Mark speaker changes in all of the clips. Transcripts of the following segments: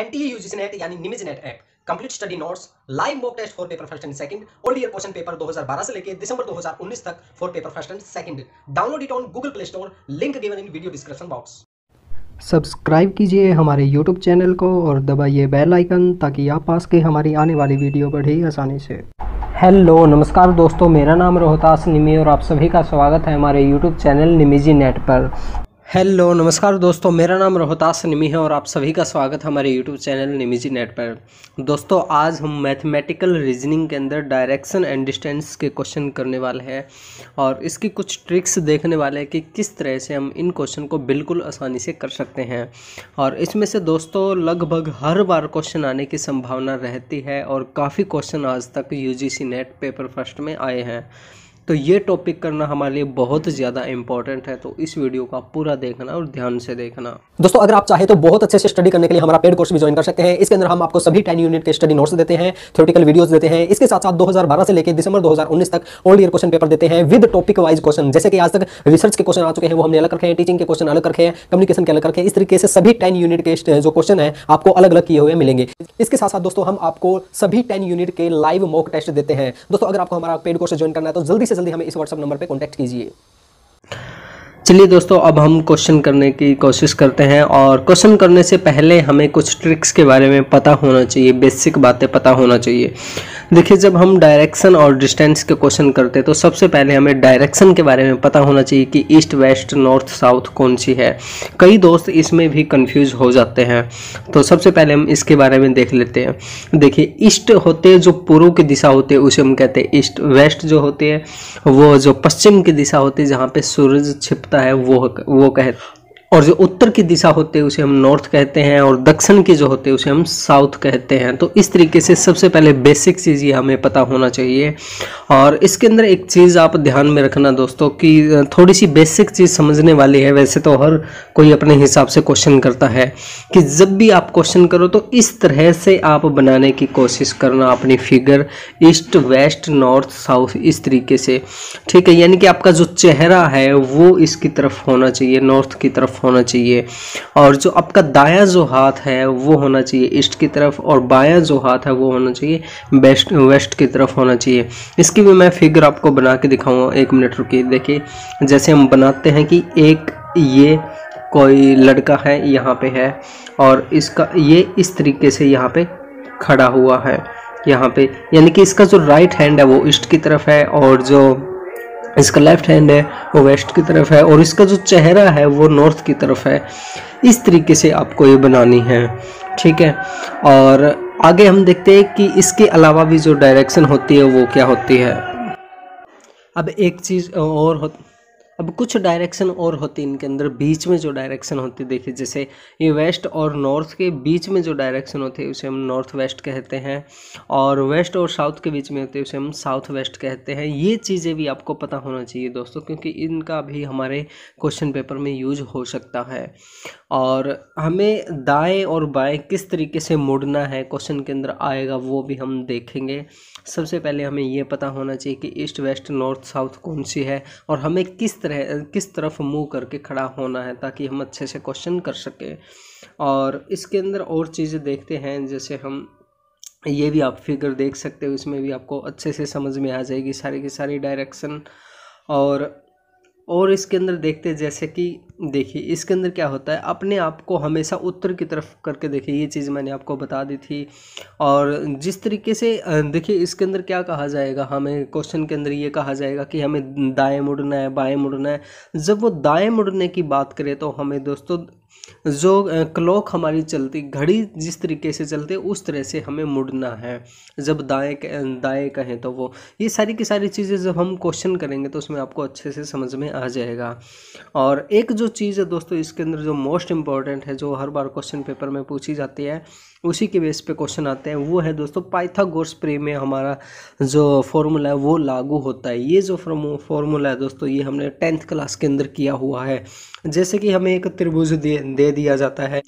Speaker 1: यानी app complete study notes live mock test for paper first and second old year question paper 2012 से लेकर दिसंबर 2019 तक for paper first and second download it on Google Play Store link given in video description box
Speaker 2: subscribe कीजिए हमारे YouTube channel को और दबाइए bell icon ताकि आप पास के हमारी आने वाली वीडियो बढ़े आसानी से हेलो नमस्कार दोस्तों मेरा नाम रोहतास निमी और आप सभी का स्वागत है हमारे यूट्यूब चैनल निमीजी नेट पर हेलो नमस्कार दोस्तों मेरा नाम रोहतास निमी है और आप सभी का स्वागत हमारे यूट्यूब चैनल निमीजी नेट पर दोस्तों आज हम मैथमेटिकल रीजनिंग के अंदर डायरेक्शन एंड डिस्टेंस के क्वेश्चन करने वाले हैं और इसकी कुछ ट्रिक्स देखने वाले हैं कि किस तरह से हम इन क्वेश्चन को बिल्कुल आसानी से कर सकते हैं और इसमें से दोस्तों लगभग हर बार क्वेश्चन आने की संभावना रहती है और काफ़ी क्वेश्चन आज तक यू नेट पेपर फर्स्ट में आए हैं तो ये टॉपिक करना हमारे लिए बहुत ज़्यादा इंपॉर्टेंट है तो इस वीडियो का पूरा देखना और ध्यान से देखना
Speaker 1: दोस्तों अगर आप चाहे तो बहुत अच्छे से स्टडी करने के लिए हमारा पेड कोर्स भी ज्वाइन कर सकते हैं इसके अंदर हम आपको सभी टेन यूनिट के स्टडी नोट्स देते हैं थ्योरेटिकल वीडियो देते हैं इसके साथ साथ दो से लेकर दिसंबर दो तक ओल्ड ईयर क्वेश्चन पेपर देते हैं विद टॉपिक वाइज क्वेश्चन जैसे कि आज तक रिसर्च के क्वेश्चन आ चुके हैं वो हमने अलग रखे हैं टीचिंग के क्वेश्चन अलग रखे हैं कम्युनिकेशन के अलग रखे हैं इस तरीके से सभी टेन यूनिट के जो क्वेश्चन है आपको अलग अलग किए हुए मिलेंगे इसके साथ साथ दोस्तों हम आपको सभी टेन यूनिट के लाइव मॉक टेस्ट देते हैं दोस्तों अगर आपको हमारा पेड कोर्स ज्वाइन करना है तो जल्दी से जल्दी हमें इस व्हाट्सअप नंबर पर कॉन्टैक्ट कीजिए
Speaker 2: चलिए दोस्तों अब हम क्वेश्चन करने की कोशिश करते हैं और क्वेश्चन करने से पहले हमें कुछ ट्रिक्स के बारे में पता होना चाहिए बेसिक बातें पता होना चाहिए देखिए जब हम डायरेक्शन और डिस्टेंस के क्वेश्चन करते हैं तो सबसे पहले हमें डायरेक्शन के बारे में पता होना चाहिए कि ईस्ट वेस्ट नॉर्थ साउथ कौन सी है कई दोस्त इसमें भी कन्फ्यूज हो जाते हैं तो सबसे पहले हम इसके बारे में देख लेते हैं देखिए ईस्ट होते जो पूर्व की दिशा होती है उसे हम कहते हैं ईस्ट वेस्ट जो होती है वो जो पश्चिम की दिशा होती है जहाँ पे सूरज छिपता है वो वो कह और जो उत्तर की दिशा होते है उसे हम नॉर्थ कहते हैं और दक्षिण की जो होते है उसे हम साउथ कहते हैं तो इस तरीके से सबसे पहले बेसिक चीज़ ये हमें पता होना चाहिए और इसके अंदर एक चीज़ आप ध्यान में रखना दोस्तों कि थोड़ी सी बेसिक चीज़ समझने वाली है वैसे तो हर कोई अपने हिसाब से क्वेश्चन करता है कि जब भी आप क्वेश्चन करो तो इस तरह से आप बनाने की कोशिश करना अपनी figure east west north south इस तरीके से ठीक है यानी कि आपका जो चेहरा है वो इसकी तरफ होना चाहिए नॉर्थ की तरफ होना चाहिए और जो आपका दाया जो हाथ है वो होना चाहिए ईस्ट की तरफ और बाया जो हाथ है वो होना चाहिए बेस्ट वेस्ट की तरफ होना चाहिए इसकी भी मैं फिगर आपको बना के दिखाऊंगा एक मिनट रुकी देखिए जैसे हम बनाते हैं कि एक ये कोई लड़का है यहाँ पे है और इसका ये इस तरीके से यहाँ पे खड़ा हुआ है यहाँ पे यानी कि इसका जो राइट हैंड है वो ईस्ट की तरफ है और जो इसका लेफ्ट हैंड है वो वेस्ट की तरफ है और इसका जो चेहरा है वो नॉर्थ की तरफ है इस तरीके से आपको ये बनानी है ठीक है और आगे हम देखते हैं कि इसके अलावा भी जो डायरेक्शन होती है वो क्या होती है अब एक चीज़ और होती अब कुछ डायरेक्शन और होती इनके अंदर बीच में जो डायरेक्शन होती देखिए जैसे ये वेस्ट और नॉर्थ के बीच में जो डायरेक्शन होती है उसे हम नॉर्थ वेस्ट कहते हैं और वेस्ट और साउथ के बीच में होते हैं उसे हम साउथ वेस्ट कहते हैं ये चीज़ें भी आपको पता होना चाहिए दोस्तों क्योंकि इनका भी हमारे क्वेश्चन पेपर में यूज हो सकता है और हमें दाएँ और बाएँ किस तरीके से मुड़ना है क्वेश्चन के अंदर आएगा वो भी हम देखेंगे सबसे पहले हमें ये पता होना चाहिए कि ईस्ट वेस्ट नॉर्थ साउथ कौन सी है और हमें किस तरह तरह किस तरफ मुंह करके खड़ा होना है ताकि हम अच्छे से क्वेश्चन कर सकें और इसके अंदर और चीज़ें देखते हैं जैसे हम ये भी आप फिगर देख सकते हो इसमें भी आपको अच्छे से समझ में आ जाएगी सारी की सारी डायरेक्शन और और इसके अंदर देखते जैसे कि देखिए इसके अंदर क्या होता है अपने आप को हमेशा उत्तर की तरफ करके देखिए ये चीज़ मैंने आपको बता दी थी और जिस तरीके से देखिए इसके अंदर क्या कहा जाएगा हमें क्वेश्चन के अंदर ये कहा जाएगा कि हमें दाएं मुड़ना है बाएं मुड़ना है जब वो दाएं मुड़ने की बात करें तो हमें दोस्तों जो क्लॉक हमारी चलती घड़ी जिस तरीके से चलती है उस तरह से हमें मुड़ना है जब दाएँ दाएँ कहें तो वो ये सारी की सारी चीज़ें जब हम क्वेश्चन करेंगे तो उसमें आपको अच्छे से समझ में आ जाएगा और एक जो चीज़ है दोस्तों इसके अंदर जो मोस्ट इम्पॉर्टेंट है जो हर बार क्वेश्चन पेपर में पूछी जाती है उसी के बेस पे क्वेश्चन आते हैं वो है दोस्तों पाइथागोरस प्रे में हमारा जो फॉर्मूला है वो लागू होता है ये जो फॉर्मूला है दोस्तों ये हमने टेंथ क्लास के अंदर किया हुआ है जैसे कि हमें एक त्रिभुज दे, दे दिया जाता है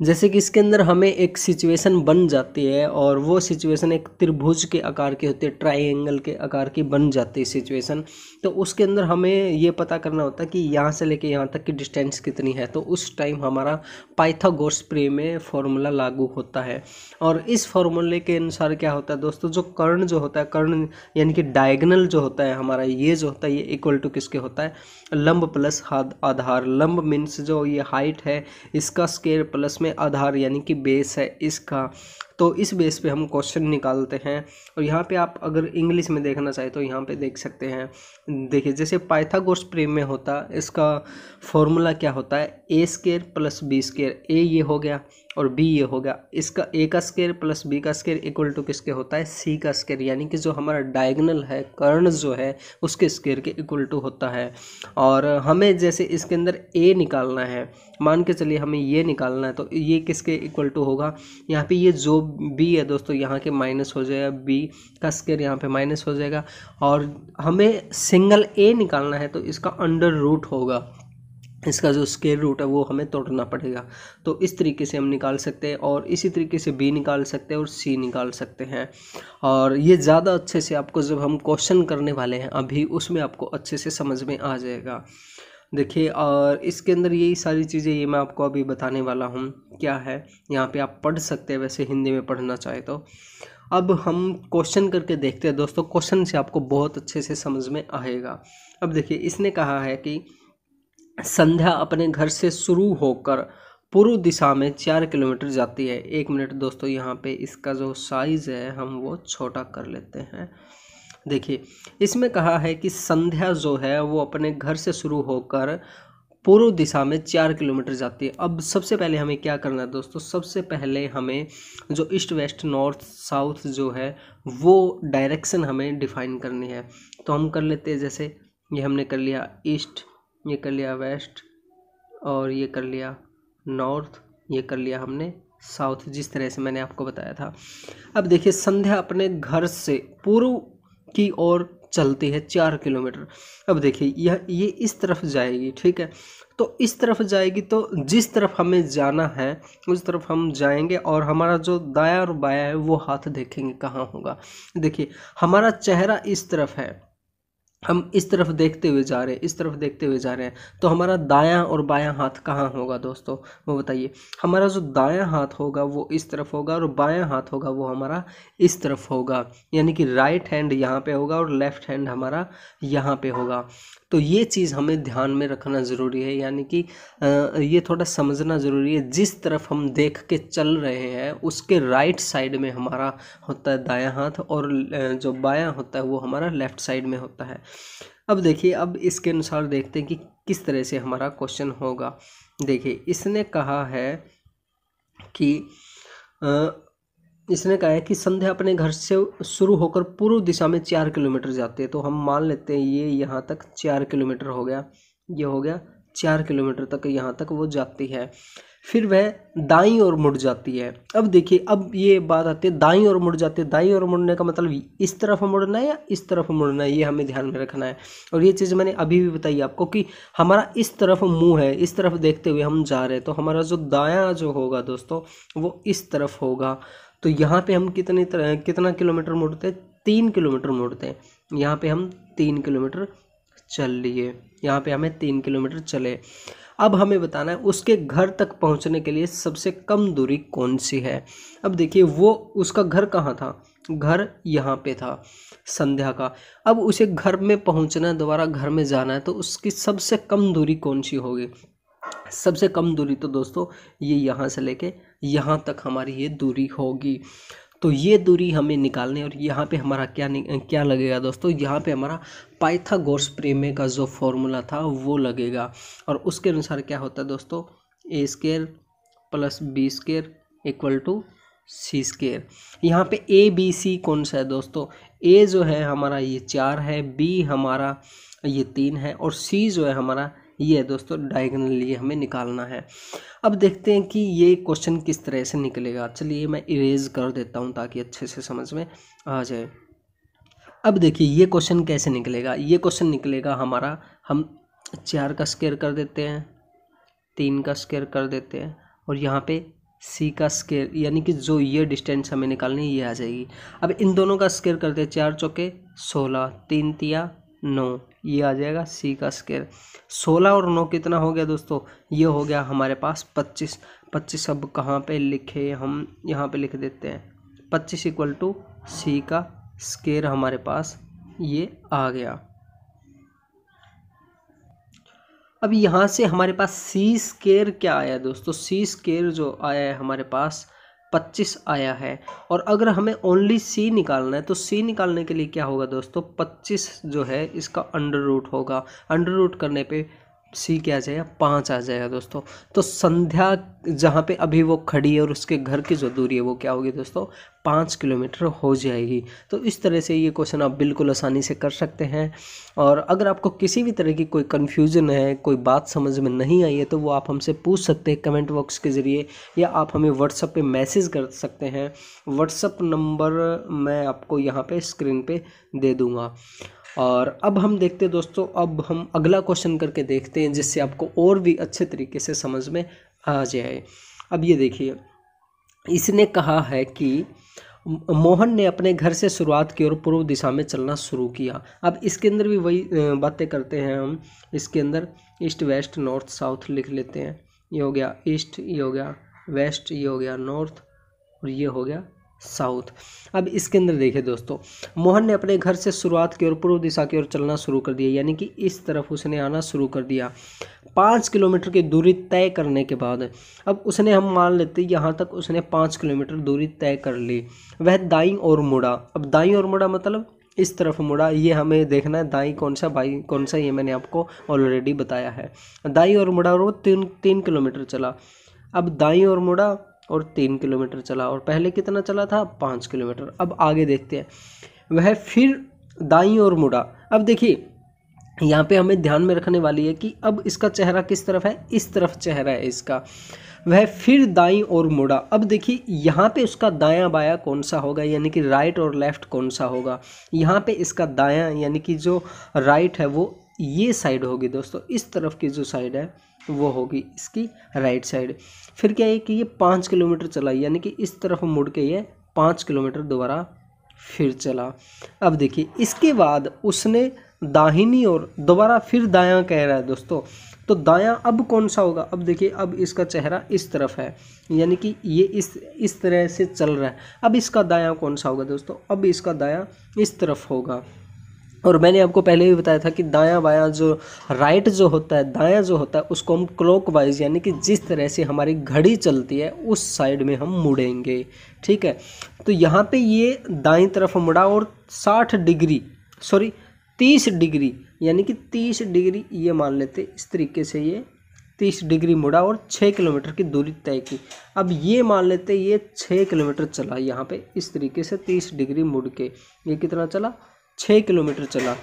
Speaker 2: जैसे कि इसके अंदर हमें एक सिचुएशन बन जाती है और वो सिचुएशन एक त्रिभुज के आकार की होती है ट्राइंगल के आकार की बन जाती है सिचुएशन तो उसके अंदर हमें ये पता करना होता है कि यहाँ से लेके यहाँ तक की डिस्टेंस कितनी है तो उस टाइम हमारा पाइथागोरस प्रे में फॉर्मूला लागू होता है और इस फॉर्मूले के अनुसार क्या होता है दोस्तों जो कर्ण जो होता है कर्ण यानी कि डायगनल जो होता है हमारा ये जो होता है ये इक्वल टू किसके होता है लंब प्लस आधार लंब मीन्स जो ये हाइट है इसका स्केयर प्लस उसमें आधार यानी कि बेस है इसका तो इस बेस पे हम क्वेश्चन निकालते हैं और यहाँ पे आप अगर इंग्लिश में देखना चाहें तो यहाँ पे देख सकते हैं देखिए जैसे पाइथागोरस प्रेम में होता इसका फॉर्मूला क्या होता है A square plus B square A ये हो गया और बी ये हो गया इसका ए का स्केयर प्लस बी का स्केयर इक्वल टू किसके होता है सी का स्केयर यानी कि जो हमारा डायगनल है कर्ण जो है उसके स्केयर के इक्वल टू होता है और हमें जैसे इसके अंदर ए निकालना है मान के चलिए हमें ये निकालना है तो ये किसके इक्वल टू होगा यहाँ पे ये जो बी है दोस्तों यहाँ के माइनस हो जाएगा बी का स्केयर यहाँ पे माइनस हो जाएगा और हमें सिंगल ए निकालना है तो इसका अंडर रूट होगा इसका जो स्केयर रूट है वो हमें तोड़ना पड़ेगा तो इस तरीके से हम निकाल सकते हैं और इसी तरीके से बी निकाल सकते हैं और सी निकाल सकते हैं और ये ज़्यादा अच्छे से आपको जब हम क्वेश्चन करने वाले हैं अभी उसमें आपको अच्छे से समझ में आ जाएगा देखिए और इसके अंदर यही सारी चीज़ें ये मैं आपको अभी बताने वाला हूँ क्या है यहाँ पे आप पढ़ सकते हैं वैसे हिंदी में पढ़ना चाहे तो अब हम क्वेश्चन करके देखते हैं दोस्तों क्वेश्चन से आपको बहुत अच्छे से समझ में आएगा अब देखिए इसने कहा है कि संध्या अपने घर से शुरू होकर पूर्व दिशा में चार किलोमीटर जाती है एक मिनट दोस्तों यहाँ पे इसका जो साइज़ है हम वो छोटा कर लेते हैं देखिए इसमें कहा है कि संध्या जो है वो अपने घर से शुरू होकर पूर्व दिशा में चार किलोमीटर जाती है अब सबसे पहले हमें क्या करना है दोस्तों सबसे पहले हमें जो ईस्ट वेस्ट नॉर्थ साउथ जो है वो डायरेक्शन हमें डिफाइन करनी है तो हम कर लेते हैं जैसे ये हमने कर लिया ईस्ट ये कर लिया वेस्ट और ये कर लिया नॉर्थ ये कर लिया हमने साउथ जिस तरह से मैंने आपको बताया था अब देखिए संध्या अपने घर से पूर्व की ओर चलती है चार किलोमीटर अब देखिए यह ये इस तरफ जाएगी ठीक है तो इस तरफ जाएगी तो जिस तरफ हमें जाना है उस तरफ हम जाएंगे और हमारा जो दाया और बाया है वो हाथ देखेंगे कहाँ होगा देखिए हमारा चेहरा इस तरफ है हम इस तरफ देखते हुए जा रहे हैं इस तरफ देखते हुए जा रहे हैं तो हमारा दायां और बायां हाथ कहाँ होगा दोस्तों वो बताइए हमारा जो दायां हाथ होगा वो इस तरफ होगा और बायां हाथ होगा वो हमारा इस तरफ होगा यानी कि राइट हैंड यहाँ पे होगा और लेफ्ट हैंड हमारा यहाँ पे होगा तो ये चीज़ हमें ध्यान में रखना ज़रूरी है यानी कि ये थोड़ा समझना ज़रूरी है जिस तरफ हम देख के चल रहे हैं उसके राइट साइड में हमारा होता है दायां हाथ और जो बायां होता है वो हमारा लेफ़्ट साइड में होता है अब देखिए अब इसके अनुसार देखते हैं कि किस तरह से हमारा क्वेश्चन होगा देखिए इसने कहा है कि इसने कहा है कि संध्या अपने घर से शुरू होकर पूर्व दिशा में चार किलोमीटर जाते हैं तो हम मान लेते हैं ये यहाँ तक चार किलोमीटर हो गया ये हो गया चार किलोमीटर तक यहाँ तक वो जाती है फिर वह दाई और मुड़ जाती है अब देखिए अब ये बात आती है दाई और मुड़ जाती है दाई और मुड़ने का मतलब इस तरफ मुड़ना है या इस तरफ मुड़ना है ये हमें ध्यान में रखना है और ये चीज़ मैंने अभी भी बताई आपको कि हमारा इस तरफ मुंह है इस तरफ देखते हुए हम जा रहे हैं तो हमारा जो दाया जो होगा दोस्तों वो इस तरफ होगा तो यहाँ पे हम कितने तरह कितना किलोमीटर मोड़ते हैं तीन किलोमीटर मोड़ते हैं यहाँ पे हम तीन किलोमीटर चल लिए यहाँ पे हमें तीन किलोमीटर चले अब हमें बताना है उसके घर तक पहुँचने के लिए सबसे कम दूरी कौन सी है अब देखिए वो उसका घर कहाँ था घर यहाँ पे था संध्या का अब उसे घर में पहुँचना है दोबारा घर में जाना है तो उसकी सबसे कम दूरी कौन सी होगी सबसे कम दूरी तो दोस्तों ये यहाँ से लेके यहाँ तक हमारी ये दूरी होगी तो ये दूरी हमें निकालने और यहाँ पे हमारा क्या क्या लगेगा दोस्तों यहाँ पे हमारा पाइथागोरस प्रेमे का जो फॉर्मूला था वो लगेगा और उसके अनुसार क्या होता है दोस्तों A square plus B square equal to C square यहाँ पे ए बी सी कौन सा है दोस्तों ए जो है हमारा ये चार है बी हमारा ये तीन है और सी जो है हमारा ये दोस्तों डायगनल ये हमें निकालना है अब देखते हैं कि ये क्वेश्चन किस तरह से निकलेगा चलिए मैं इरेज कर देता हूँ ताकि अच्छे से समझ में आ जाए अब देखिए ये क्वेश्चन कैसे निकलेगा ये क्वेश्चन निकलेगा हमारा हम चार का स्केयर कर देते हैं तीन का स्केयर कर देते हैं और यहाँ पे सी का स्केयर यानी कि जो ये डिस्टेंस हमें निकालनी है ये आ जाएगी अब इन दोनों का स्केयर करते हैं चार चौके सोलह तीन तिया नौ ये आ जाएगा सी का स्केयर सोलह और नौ कितना हो गया दोस्तों ये हो गया हमारे पास पच्चीस पच्चीस अब कहाँ पे लिखे हम यहाँ पे लिख देते हैं पच्चीस इक्वल टू सी का स्केयर हमारे पास ये आ गया अब यहाँ से हमारे पास सी स्केयर क्या आया दोस्तों सी स्केयर जो आया है हमारे पास पच्चीस आया है और अगर हमें ओनली सी निकालना है तो सी निकालने के लिए क्या होगा दोस्तों पच्चीस जो है इसका अंडर रूट होगा अंडर रूट करने पे सी क्या आ जाएगा पाँच आ जाएगा दोस्तों तो संध्या जहाँ पे अभी वो खड़ी है और उसके घर की जो दूरी है वो क्या होगी दोस्तों पाँच किलोमीटर हो जाएगी तो इस तरह से ये क्वेश्चन आप बिल्कुल आसानी से कर सकते हैं और अगर आपको किसी भी तरह की कोई कन्फ्यूज़न है कोई बात समझ में नहीं आई है तो वो आप हमसे पूछ सकते हैं कमेंट बॉक्स के ज़रिए या आप हमें व्हाट्सअप पर मैसेज कर सकते हैं व्हाट्सअप नंबर मैं आपको यहाँ पर स्क्रीन पर दे दूँगा और अब हम देखते हैं दोस्तों अब हम अगला क्वेश्चन करके देखते हैं जिससे आपको और भी अच्छे तरीके से समझ में आ जाए अब ये देखिए इसने कहा है कि मोहन ने अपने घर से शुरुआत की और पूर्व दिशा में चलना शुरू किया अब इसके अंदर भी वही बातें करते हैं हम इसके अंदर ईस्ट वेस्ट नॉर्थ साउथ लिख लेते हैं ये हो गया ईस्ट ये हो गया वेस्ट ये हो गया नॉर्थ और ये हो गया साउथ अब इसके अंदर देखिए दोस्तों मोहन ने अपने घर से शुरुआत की और पूर्व दिशा की ओर चलना शुरू कर दिया यानी कि इस तरफ उसने आना शुरू कर दिया पाँच किलोमीटर की दूरी तय करने के बाद अब उसने हम मान लेते यहाँ तक उसने पाँच किलोमीटर दूरी तय कर ली वह दाई और मुड़ा अब दाई और मुड़ा मतलब इस तरफ मुड़ा ये हमें देखना है दाई कौन सा बाई कौन सा ये मैंने आपको ऑलरेडी बताया है दाई और मुड़ा और वो तीन तीन किलोमीटर चला अब दाई और मुड़ा और तीन किलोमीटर चला और पहले कितना चला था पाँच किलोमीटर अब आगे देखते हैं वह फिर दाई और मुड़ा अब देखिए यहाँ पे हमें ध्यान में रखने वाली है कि अब इसका चेहरा किस तरफ है इस तरफ चेहरा है इसका वह फिर दाई और मुड़ा अब देखिए यहाँ पे उसका दायां बायां कौन सा होगा यानी कि राइट और लेफ्ट कौन सा होगा यहाँ पे इसका दायां यानी कि जो राइट है वो ये साइड होगी दोस्तों इस तरफ की जो साइड है वो होगी इसकी राइट साइड फिर क्या है कि ये पाँच किलोमीटर चला यानी कि इस तरफ मुड़ के ये पाँच किलोमीटर दोबारा फिर चला अब देखिए इसके बाद उसने दाहिनी और दोबारा फिर दायां कह रहा है दोस्तों तो दायां अब कौन सा होगा अब देखिए अब इसका चेहरा इस तरफ है यानी कि ये इस इस तरह से चल रहा है अब इसका दायां कौन सा होगा दोस्तों अब इसका दायां इस तरफ होगा और मैंने आपको पहले भी बताया था कि दायां बायां जो राइट जो होता है दायां जो होता है उसको हम क्लॉक वाइज यानी कि जिस तरह से हमारी घड़ी चलती है उस साइड में हम मुड़ेंगे ठीक है तो यहाँ पे ये दाएं तरफ मुड़ा और 60 डिग्री सॉरी 30 डिग्री यानी कि 30 डिग्री ये मान लेते इस तरीके से ये तीस डिग्री मुड़ा और छः किलोमीटर की दूरी तय की अब ये मान लेते ये छः किलोमीटर चला यहाँ पे इस तरीके से तीस डिग्री मुड़ के ये कितना चला छः किलोमीटर चला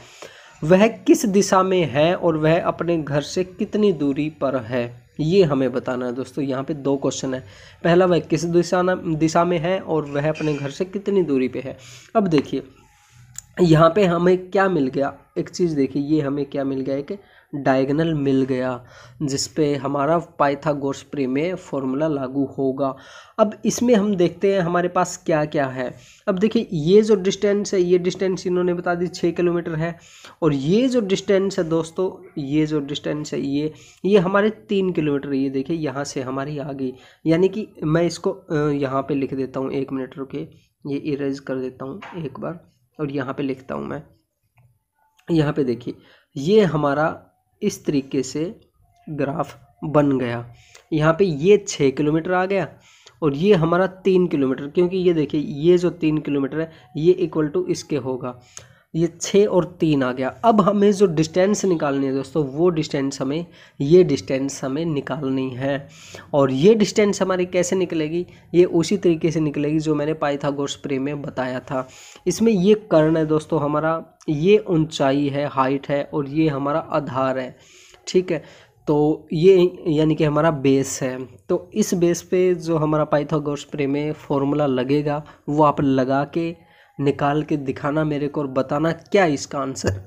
Speaker 2: वह किस दिशा में है और वह अपने घर से कितनी दूरी पर है ये हमें बताना है दोस्तों यहाँ पे दो क्वेश्चन है पहला वह किस दिशा दिशा में है और वह अपने घर से कितनी दूरी पे है अब देखिए यहाँ पे हमें क्या मिल गया एक चीज़ देखिए ये हमें क्या मिल गया एक डायगनल मिल गया जिस पे हमारा पाइथागोरस प्रमेय फॉर्मूला लागू होगा अब इसमें हम देखते हैं हमारे पास क्या क्या है अब देखिए ये जो डिस्टेंस है ये डिस्टेंस इन्होंने बता दी छः किलोमीटर है और ये जो डिस्टेंस है दोस्तों ये जो डिस्टेंस है ये ये हमारे तीन किलोमीटर ये देखिए यहाँ से हमारी आ गई यानी कि मैं इसको यहाँ पर लिख देता हूँ एक मिनट रुके ये इरेज कर देता हूँ एक बार और यहाँ पर लिखता हूँ मैं यहाँ पर देखिए ये हमारा इस तरीके से ग्राफ बन गया यहाँ पे ये छः किलोमीटर आ गया और ये हमारा तीन किलोमीटर क्योंकि ये देखिए ये जो तीन किलोमीटर है ये इक्वल टू इसके होगा ये छः और तीन आ गया अब हमें जो डिस्टेंस निकालनी है दोस्तों वो डिस्टेंस हमें ये डिस्टेंस हमें निकालनी है और ये डिस्टेंस हमारी कैसे निकलेगी ये उसी तरीके से निकलेगी जो मैंने पाइथागोरस प्रेम में बताया था इसमें ये कर्ण है दोस्तों हमारा ये ऊंचाई है हाइट है और ये हमारा आधार है ठीक है तो ये यानी कि हमारा बेस है तो इस बेस पे जो हमारा पाइथागोरस प्रेम में फॉर्मूला लगेगा वो आप लगा के निकाल के दिखाना मेरे को और बताना क्या इसका आंसर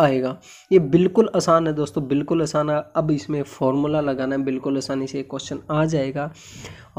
Speaker 2: आएगा ये बिल्कुल आसान है दोस्तों बिल्कुल आसान है अब इसमें फॉर्मूला लगाना है बिल्कुल आसानी से क्वेश्चन आ जाएगा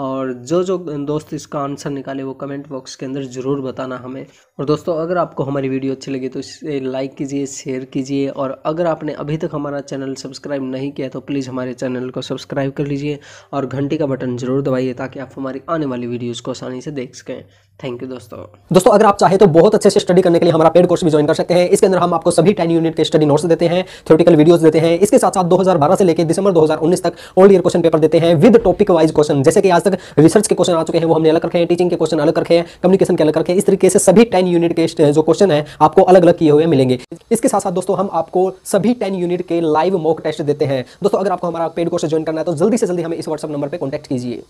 Speaker 2: और जो जो दोस्त इसका आंसर निकाले वो कमेंट बॉक्स के अंदर ज़रूर बताना हमें और दोस्तों अगर आपको हमारी वीडियो अच्छी लगी तो इसे लाइक कीजिए शेयर कीजिए और अगर आपने अभी तक हमारा चैनल सब्सक्राइब नहीं किया तो प्लीज़ हमारे चैनल को सब्सक्राइब कर लीजिए और घंटी का बटन ज़रूर दबाइए ताकि आप हमारी आने वाली वीडियोज़ को आसानी से देख सकें थैंक यू दोस्तों
Speaker 1: दोस्तों अगर आप चाहे तो बहुत अच्छे से स्टडी करने के लिए हमारा पेड कोर्स भी ज्वाइन कर सकते हैं इसके अंदर हम आपको सभी टेन यूनिट रिलेटेड के स्टडी नोट्स देते हैं थ्योरेटिकल वीडियोस देते हैं इसके साथ साथ 2012 से लेकर दिसंबर 2019 तक ओल्ड ईयर क्वेश्चन पेपर देते हैं विद टॉपिक वाइज क्वेश्चन जैसे कि आज तक रिसर्च के क्वेश्चन आ चुके हैं वो हमने अलग रखे हैं टीचिंग के क्वेश्चन अलग रखे हैं कम्युनिकेशन के अलग रखे हैं इस तरीके से सभी टेन यूनिट के जो क्वेश्चन है आपको अलग अलग किए हुए मिलेंगे इसके साथ साथ दोस्तों हम आपको सभी टेन यूनिट के लाइव मॉक टेस्ट देते हैं दोस्तों अगर आपको हमारा पेड कोर्स ज्वाइन करना है तो जल्दी से जल्दी हमें इस व्हाट्सअप नंबर पर कॉन्टैक्ट कीजिए